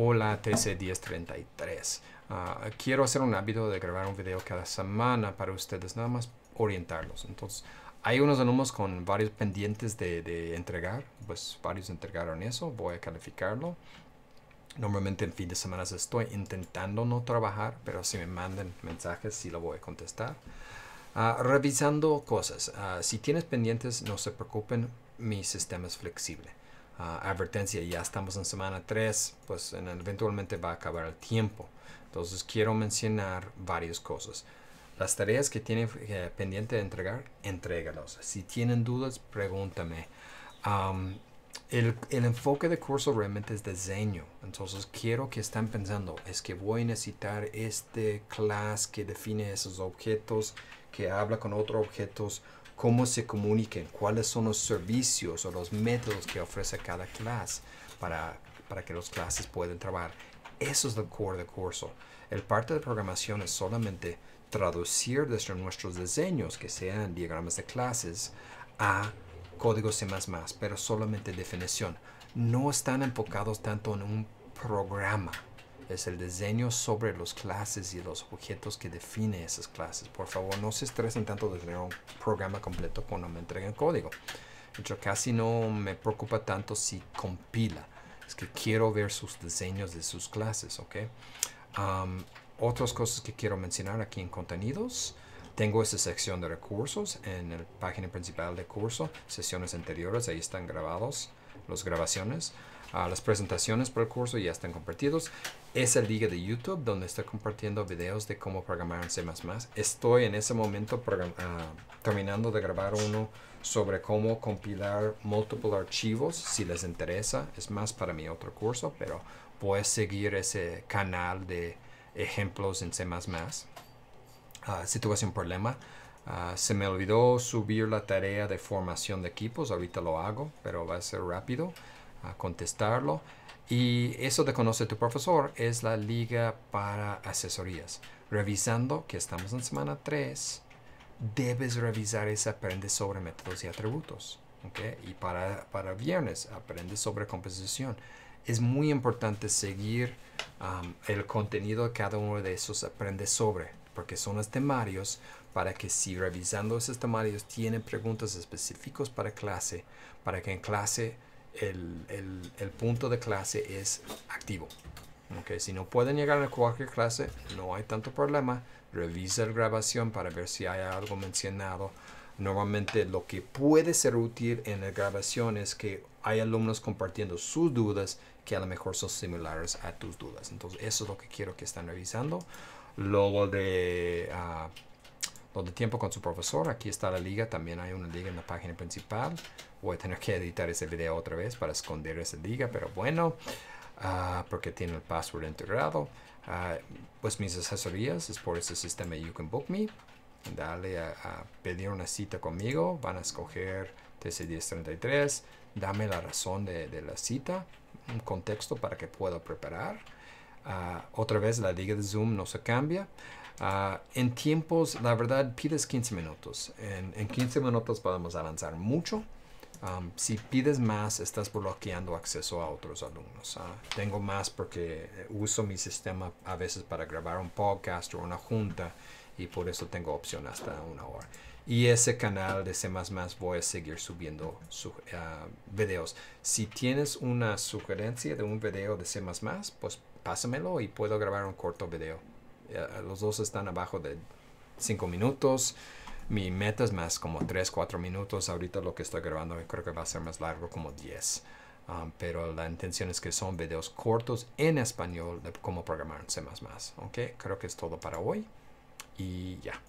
Hola, TC1033. Ah, quiero hacer un hábito de grabar un video cada semana para ustedes, nada más orientarlos. Entonces, hay unos alumnos con varios pendientes de, entregar, pues varios entregaron eso, voy a calificarlo. Normalmente en fin de semana estoy intentando no trabajar, pero si me mandan mensajes sí lo voy a contestar. Ah, revisando cosas, ah, si tienes pendientes no se preocupen, mi sistema es flexible advertencia, ya estamos en semana 3, pues eventualmente va a acabar el tiempo. Entonces quiero mencionar varias cosas. Las tareas que tienen eh, pendiente de entregar, entregalos Si tienen dudas, pregúntame. el, el, enfoque de curso realmente es diseño. Entonces quiero que estén pensando, es que voy a necesitar este class que define esos objetos, que habla con otros objetos cómo se comuniquen, cuáles son los servicios o los métodos que ofrece cada clase para, para que los clases puedan trabajar. Eso es el core del curso. El parte de programación es solamente traducir desde nuestros diseños, que sean diagramas de clases, a códigos C++, pero solamente definición. No están enfocados tanto en un programa es el diseño sobre las clases y los objetos que define esas clases. Por favor, no se estresen tanto de tener un programa completo cuando me entreguen código. Yo casi no me preocupa tanto si compila. Es que quiero ver sus diseños de sus clases, ¿ok? otras cosas que quiero mencionar aquí en contenidos. Tengo esta sección de recursos en la página principal de curso, sesiones anteriores, ahí están grabados las grabaciones las presentaciones para el curso ya están compartidos. Es el liga de YouTube donde estoy compartiendo videos de cómo programar en C++. Estoy en ese momento ah, terminando de grabar uno sobre cómo compilar múltiples archivos si les interesa. Es más para mi otro curso, pero puedes seguir ese canal de ejemplos en C++. Ah, si tuviese un problema, ah, se me olvidó subir la tarea de formación de equipos, ahorita lo hago, pero va a ser rápido contestarlo. Y eso te Conoce tu profesor es la liga para asesorías. Revisando que estamos en semana 3, debes revisar ese aprende sobre métodos y atributos. ¿okay? Y para, para viernes, aprende sobre composición. Es muy importante seguir el contenido de cada uno de esos aprende sobre, porque son los temarios para que si revisando esos temarios tienen preguntas específicos para clase, para que en clase el, punto de clase es activo. Okay, si no pueden llegar a cualquier clase, no hay tanto problema. Revisa la grabación para ver si hay algo mencionado. Normalmente lo que puede ser útil en la grabación es que hay alumnos compartiendo sus dudas que a lo mejor son similares a tus dudas. Entonces eso es lo que quiero que estén revisando. Luego de ah, lo de tiempo con su profesor, aquí está la liga, también hay una liga en la página principal. Voy a tener que editar ese video otra vez para esconder esa liga, pero bueno, ah, porque tiene el password integrado. Ah, pues mis asesorías es por ese sistema You Can Book Me. Dale a, pedir una cita conmigo, van a escoger TC1033, dame la razón de, la cita, un contexto para que pueda preparar. Ah, otra vez la liga de Zoom no se cambia. Ah, en tiempos, la verdad, pides 15 minutos. En, 15 minutos podemos avanzar mucho. si pides más, estás bloqueando acceso a otros alumnos. Ah, tengo más porque eh, uso mi sistema a veces para grabar un podcast o una junta y por eso tengo opción hasta una hora. Y ese canal de C++ voy a seguir subiendo sus ah, videos. Si tienes una sugerencia de un video de C++, pues pásamelo y puedo grabar un corto video eh, los dos están abajo de 5 minutos. Mi meta es más como 3, 4 minutos. Ahorita lo que estoy grabando eh, creo que va a ser más largo, como 10. Ah, pero la intención es que son videos cortos en español de cómo programarse más, C++. ¿Okay? Creo que es todo para hoy y ya.